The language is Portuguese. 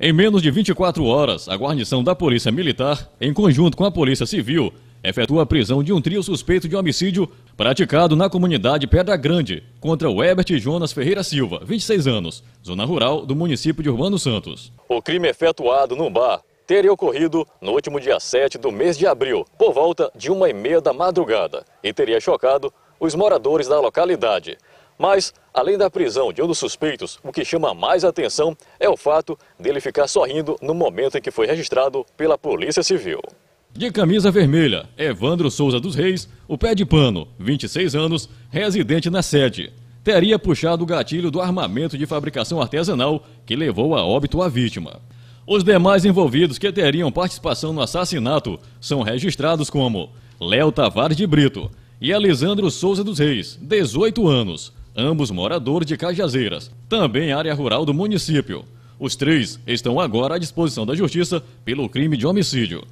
Em menos de 24 horas, a guarnição da Polícia Militar, em conjunto com a Polícia Civil, efetua a prisão de um trio suspeito de homicídio praticado na comunidade Pedra Grande contra o Herbert Jonas Ferreira Silva, 26 anos, zona rural do município de Urbano Santos. O crime efetuado no bar teria ocorrido no último dia 7 do mês de abril, por volta de uma e meia da madrugada, e teria chocado os moradores da localidade. Mas, além da prisão de um dos suspeitos, o que chama mais atenção é o fato dele ficar sorrindo no momento em que foi registrado pela Polícia Civil. De camisa vermelha, Evandro Souza dos Reis, o pé de pano, 26 anos, residente na sede. Teria puxado o gatilho do armamento de fabricação artesanal que levou a óbito a vítima. Os demais envolvidos que teriam participação no assassinato são registrados como Léo Tavares de Brito e Alisandro Souza dos Reis, 18 anos, ambos moradores de Cajazeiras, também área rural do município. Os três estão agora à disposição da Justiça pelo crime de homicídio.